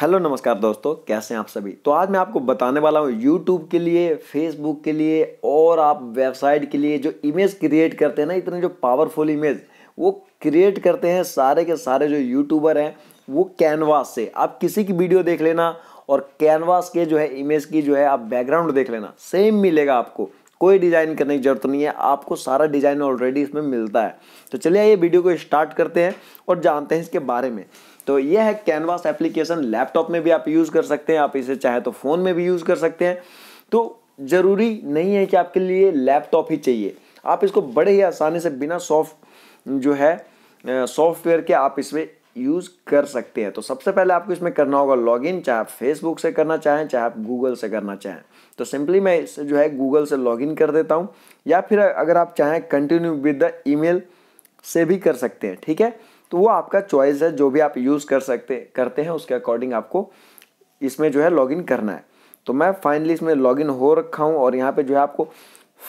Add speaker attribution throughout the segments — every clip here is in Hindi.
Speaker 1: हेलो नमस्कार दोस्तों कैसे हैं आप सभी तो आज मैं आपको बताने वाला हूँ यूट्यूब के लिए फेसबुक के लिए और आप वेबसाइट के लिए जो इमेज क्रिएट करते हैं ना इतने जो पावरफुल इमेज वो क्रिएट करते हैं सारे के सारे जो यूट्यूबर हैं वो कैनवास से आप किसी की वीडियो देख लेना और कैनवास के जो है इमेज की जो है आप बैकग्राउंड देख लेना सेम मिलेगा आपको कोई डिज़ाइन करने की ज़रूरत नहीं है आपको सारा डिज़ाइन ऑलरेडी इसमें मिलता है तो चलिए ये वीडियो को स्टार्ट करते हैं और जानते हैं इसके बारे में तो ये है कैनवास एप्लीकेशन लैपटॉप में भी आप यूज़ कर सकते हैं आप इसे चाहे तो फ़ोन में भी यूज़ कर सकते हैं तो ज़रूरी नहीं है कि आपके लिए लैपटॉप ही चाहिए आप इसको बड़े ही आसानी से बिना सॉफ्ट जो है सॉफ्टवेयर के आप इसमें यूज़ कर सकते हैं तो सबसे पहले आपको इसमें करना होगा लॉगिन चाहे आप फेसबुक से करना चाहें चाहे आप गूगल से करना चाहें तो सिंपली मैं इसे जो है गूगल से लॉगिन कर देता हूँ या फिर अगर आप चाहें कंटिन्यू विद द ईमेल से भी कर सकते हैं ठीक है तो वो आपका चॉइस है जो भी आप यूज़ कर सकते करते हैं उसके अकॉर्डिंग आपको इसमें जो है लॉगिन करना है तो मैं फाइनली इसमें लॉगिन हो रखा हूँ और यहाँ पर जो है आपको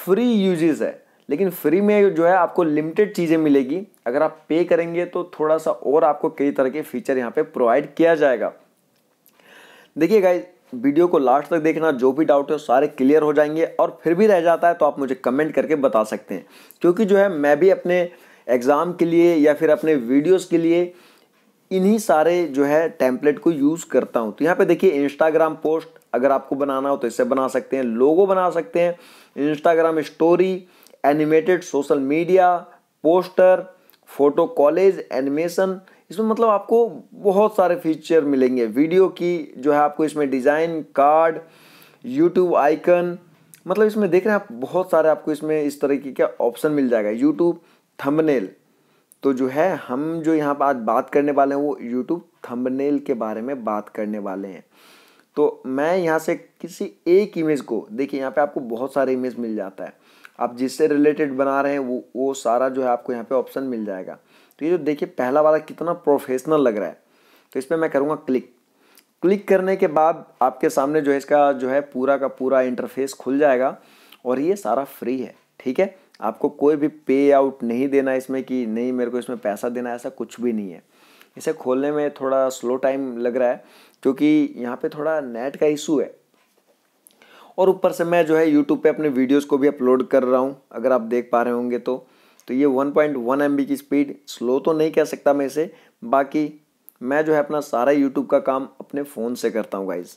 Speaker 1: फ्री यूजेज़ है लेकिन फ्री में जो है आपको लिमिटेड चीज़ें मिलेगी अगर आप पे करेंगे तो थोड़ा सा और आपको कई तरह के फीचर यहाँ पे प्रोवाइड किया जाएगा देखिए गाइज वीडियो को लास्ट तक देखना जो भी डाउट है सारे क्लियर हो जाएंगे और फिर भी रह जाता है तो आप मुझे कमेंट करके बता सकते हैं क्योंकि जो है मैं भी अपने एग्ज़ाम के लिए या फिर अपने वीडियोज़ के लिए इन्हीं सारे जो है टैंपलेट को यूज़ करता हूँ तो यहाँ पर देखिए इंस्टाग्राम पोस्ट अगर आपको बनाना हो तो इससे बना सकते हैं लोगो बना सकते हैं Instagram story animated social media poster photo collage animation इसमें मतलब आपको बहुत सारे फीचर मिलेंगे वीडियो की जो है आपको इसमें डिज़ाइन कार्ड यूट्यूब आइकन मतलब इसमें देख रहे हैं आप बहुत सारे आपको इसमें इस तरीके का ऑप्शन मिल जाएगा यूट्यूब थंबनेल तो जो है हम जो यहाँ पर आज बात करने वाले हैं वो यूट्यूब थंबनेल के बारे में बात करने वाले हैं तो मैं यहाँ से किसी एक इमेज को देखिए यहाँ पे आपको बहुत सारे इमेज मिल जाता है आप जिससे रिलेटेड बना रहे हैं वो वो सारा जो है आपको यहाँ पे ऑप्शन मिल जाएगा तो ये जो देखिए पहला वाला कितना प्रोफेशनल लग रहा है तो इस पर मैं करूँगा क्लिक क्लिक करने के बाद आपके सामने जो है इसका जो है पूरा का पूरा इंटरफेस खुल जाएगा और ये सारा फ्री है ठीक है आपको कोई भी पे आउट नहीं देना इसमें कि नहीं मेरे को इसमें पैसा देना ऐसा कुछ भी नहीं है इसे खोलने में थोड़ा स्लो टाइम लग रहा है क्योंकि यहाँ पे थोड़ा नेट का इशू है और ऊपर से मैं जो है यूट्यूब पे अपने वीडियोस को भी अपलोड कर रहा हूँ अगर आप देख पा रहे होंगे तो तो ये 1.1 पॉइंट की स्पीड स्लो तो नहीं कह सकता मैं इसे बाकी मैं जो है अपना सारा यूट्यूब का काम अपने फ़ोन से करता हूँ गाइज़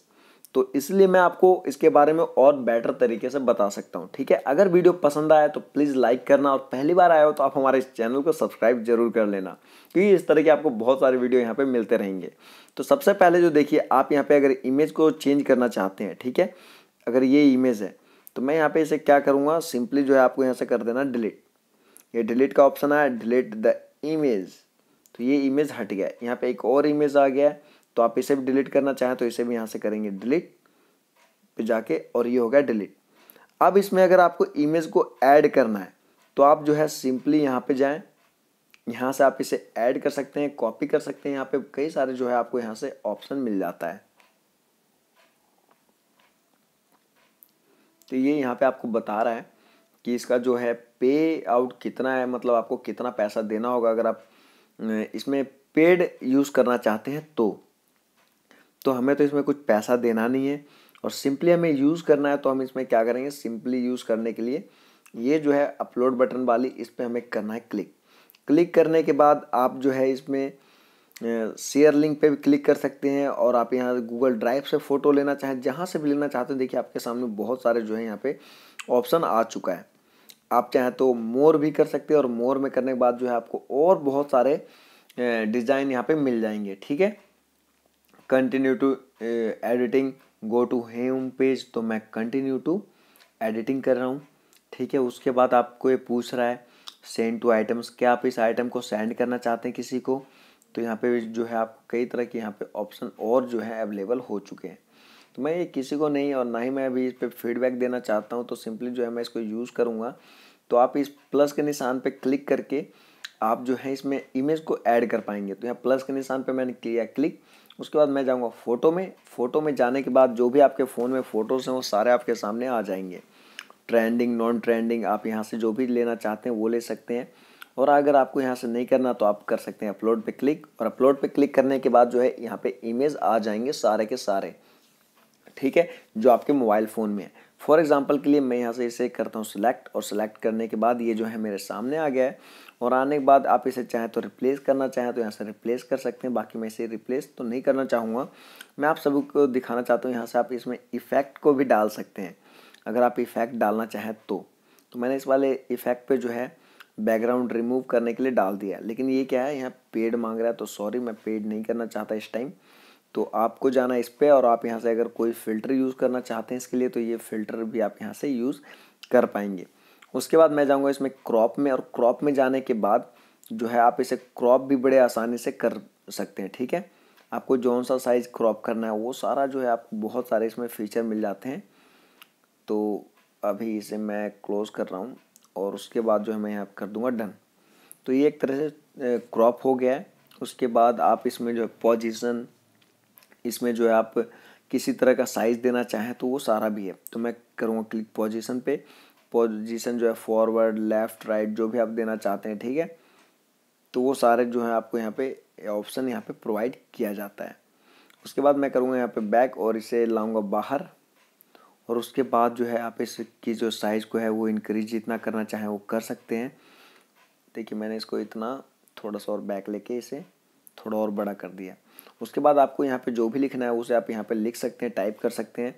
Speaker 1: तो इसलिए मैं आपको इसके बारे में और बेटर तरीके से बता सकता हूँ ठीक है अगर वीडियो पसंद आया तो प्लीज़ लाइक करना और पहली बार आया हो तो आप हमारे इस चैनल को सब्सक्राइब जरूर कर लेना क्योंकि इस तरह के आपको बहुत सारे वीडियो यहाँ पे मिलते रहेंगे तो सबसे पहले जो देखिए आप यहाँ पे अगर इमेज को चेंज करना चाहते हैं ठीक है अगर ये इमेज है तो मैं यहाँ पे इसे क्या करूँगा सिंपली जो है आपको यहाँ से कर देना डिलीट ये डिलीट का ऑप्शन आया डिलीट द इमेज तो ये इमेज हट गया यहाँ पे एक और इमेज आ गया है तो आप इसे भी डिलीट करना चाहें तो इसे भी यहाँ से करेंगे डिलीट पे जाके और ये हो गया डिलीट अब इसमें अगर आपको इमेज को ऐड करना है तो आप जो है सिंपली यहाँ पे जाएं यहाँ से आप इसे ऐड कर सकते हैं कॉपी कर सकते हैं यहाँ पे कई सारे जो है आपको यहाँ से ऑप्शन मिल जाता है तो ये यहाँ पे आपको बता रहा है कि इसका जो है पे आउट कितना है मतलब आपको कितना पैसा देना होगा अगर आप इसमें पेड यूज़ करना चाहते हैं तो तो हमें तो इसमें कुछ पैसा देना नहीं है और सिंपली हमें यूज़ करना है तो हम इसमें क्या करेंगे सिंपली यूज़ करने के लिए ये जो है अपलोड बटन वाली इस पर हमें करना है क्लिक क्लिक करने के बाद आप जो है इसमें शेयर लिंक पे भी क्लिक कर सकते हैं और आप यहाँ गूगल ड्राइव से फ़ोटो लेना चाहें जहाँ से भी लेना चाहते हैं देखिए आपके सामने बहुत सारे जो है यहाँ पे ऑप्शन आ चुका है आप चाहें तो मोर भी कर सकते हैं और मोर में करने के बाद जो है आपको और बहुत सारे डिज़ाइन यहाँ पर मिल जाएंगे ठीक है continue to editing go to home page तो मैं कंटिन्यू टू एडिटिंग कर रहा हूँ ठीक है उसके बाद आपको ये पूछ रहा है सेंड टू आइटम्स क्या आप इस आइटम को सेंड करना चाहते हैं किसी को तो यहाँ पे जो है आप कई तरह के यहाँ पे ऑप्शन और जो है अवेलेबल हो चुके हैं तो मैं ये किसी को नहीं और ना ही मैं अभी इस पर फीडबैक देना चाहता हूँ तो सिंपली जो है मैं इसको यूज़ करूँगा तो आप इस प्लस के निशान पर क्लिक करके आप जो है इसमें इमेज को ऐड कर पाएंगे तो यहाँ प्लस के निशान पर मैंने किया क्लिक उसके बाद मैं जाऊँगा फ़ोटो में फ़ोटो में जाने के बाद जो भी आपके फ़ोन में फ़ोटोज़ हैं वो सारे आपके सामने आ जाएंगे ट्रेंडिंग नॉन ट्रेंडिंग आप यहाँ से जो भी लेना चाहते हैं वो ले सकते हैं और अगर आपको यहाँ से नहीं करना तो आप कर सकते हैं अपलोड पे क्लिक और अपलोड पे क्लिक करने के बाद जो है यहाँ पे इमेज आ जाएंगे सारे के सारे ठीक है जो आपके मोबाइल फ़ोन में है फॉर एग्ज़ाम्पल के लिए मैं यहाँ से इसे करता हूँ सिलेक्ट और सिलेक्ट करने के बाद ये जो है मेरे सामने आ गया है और आने के बाद आप इसे चाहें तो रिप्लेस करना चाहें तो यहाँ से रिप्लेस कर सकते हैं बाकी मैं इसे रिप्लेस तो नहीं करना चाहूँगा मैं आप सभी को दिखाना चाहता हूँ यहाँ से आप इसमें इफ़ेक्ट को भी डाल सकते हैं अगर आप इफ़ेक्ट डालना चाहें तो तो मैंने इस वाले इफ़ेक्ट पे जो है बैकग्राउंड रिमूव करने के लिए डाल दिया लेकिन ये क्या है यहाँ पेड मांग रहा है तो सॉरी मैं पेड नहीं करना चाहता इस टाइम तो आपको जाना इस पर और आप यहाँ से अगर कोई फ़िल्टर यूज़ करना चाहते हैं इसके लिए तो ये फ़िल्टर भी आप यहाँ से यूज़ कर पाएंगे उसके बाद मैं जाऊँगा इसमें क्रॉप में और क्रॉप में जाने के बाद जो है आप इसे क्रॉप भी बड़े आसानी से कर सकते हैं ठीक है आपको जौन सा साइज़ क्रॉप करना है वो सारा जो है आपको बहुत सारे इसमें फ़ीचर मिल जाते हैं तो अभी इसे मैं क्लोज़ कर रहा हूँ और उसके बाद जो है मैं यहाँ कर दूँगा डन तो ये एक तरह से क्रॉप हो गया है उसके बाद आप इसमें जो है पोजिशन इसमें जो है आप किसी तरह का साइज़ देना चाहें तो वो सारा भी है तो मैं करूँगा क्लिक पोजिशन पे पोजिशन जो है फॉरवर्ड लेफ़्ट राइट जो भी आप देना चाहते हैं ठीक है तो वो सारे जो है आपको यहाँ पे ऑप्शन यहाँ पे प्रोवाइड किया जाता है उसके बाद मैं करूँगा यहाँ पे बैक और इसे लाऊंगा बाहर और उसके बाद जो है आप इसकी जो साइज़ को है वो इंक्रीज जितना करना चाहें वो कर सकते हैं देखिए मैंने इसको इतना थोड़ा सा और बैक लेके इसे थोड़ा और बड़ा कर दिया उसके बाद आपको यहाँ पे जो भी लिखना है उसे आप यहाँ पे लिख सकते हैं टाइप कर सकते हैं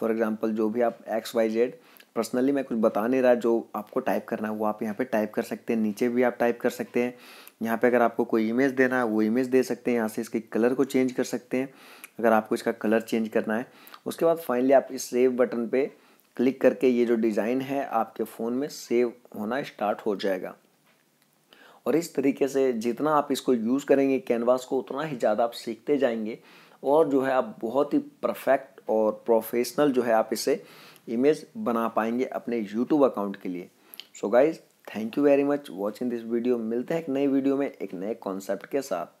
Speaker 1: फॉर एग्जांपल जो भी आप एक्स वाई जेड पर्सनली मैं कुछ बता नहीं रहा जो आपको टाइप करना है वो आप यहाँ पे टाइप कर सकते हैं नीचे भी आप टाइप कर सकते हैं यहाँ पे अगर आपको कोई इमेज देना है वो इमेज दे सकते हैं यहाँ से इसके कलर को चेंज कर सकते हैं अगर आपको इसका कलर चेंज करना है उसके बाद फाइनली आप इस सेव बटन पे क्लिक करके ये जो डिज़ाइन है आपके फ़ोन में सेव होना स्टार्ट हो जाएगा और इस तरीके से जितना आप इसको यूज़ करेंगे कैनवास को उतना ही ज़्यादा आप सीखते जाएंगे और जो है आप बहुत ही परफेक्ट और प्रोफेशनल जो है आप इसे इमेज बना पाएंगे अपने यूट्यूब अकाउंट के लिए so so guys thank you very much watching this video मिलते हैं एक नए वीडियो में एक नए कॉन्सेप्ट के साथ